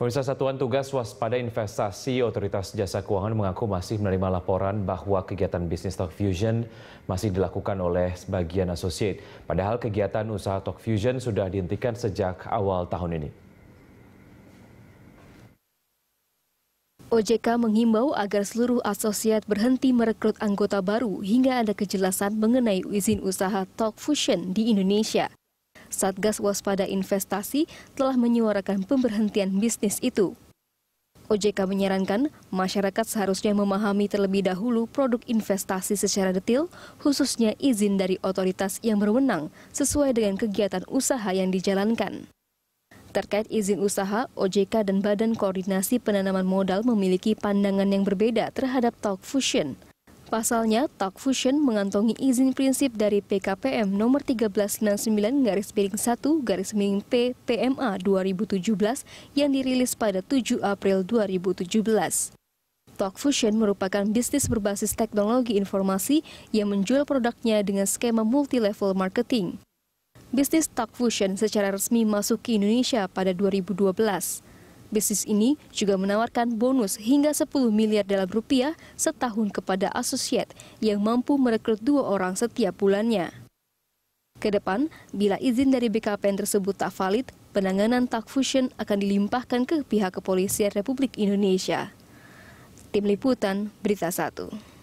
Pemirsa Satuan Tugas Waspada Investasi Otoritas Jasa Keuangan mengaku masih menerima laporan bahwa kegiatan bisnis Talk Fusion masih dilakukan oleh sebagian asosiat. Padahal kegiatan usaha Talk Fusion sudah dihentikan sejak awal tahun ini. OJK menghimbau agar seluruh asosiat berhenti merekrut anggota baru hingga ada kejelasan mengenai izin usaha Talk Fusion di Indonesia. Satgas Waspada Investasi telah menyuarakan pemberhentian bisnis itu. OJK menyarankan masyarakat seharusnya memahami terlebih dahulu produk investasi secara detil, khususnya izin dari otoritas yang berwenang sesuai dengan kegiatan usaha yang dijalankan. Terkait izin usaha, OJK dan Badan Koordinasi Penanaman Modal memiliki pandangan yang berbeda terhadap Talk Fusion – Pasalnya, Talk Fusion mengantongi izin prinsip dari PKPM nomor 1399 garis miring 1 garis miring P PMA 2017 yang dirilis pada 7 April 2017. Talk Fusion merupakan bisnis berbasis teknologi informasi yang menjual produknya dengan skema multi-level marketing. Bisnis Talk Fusion secara resmi masuk ke Indonesia pada 2012. Bisnis ini juga menawarkan bonus hingga 10 miliar dalam rupiah setahun kepada asosiat yang mampu merekrut dua orang setiap bulannya. Kedepan, bila izin dari BKPN tersebut tak valid, penanganan tak Fusion akan dilimpahkan ke pihak Kepolisian Republik Indonesia. Tim Liputan, Berita 1.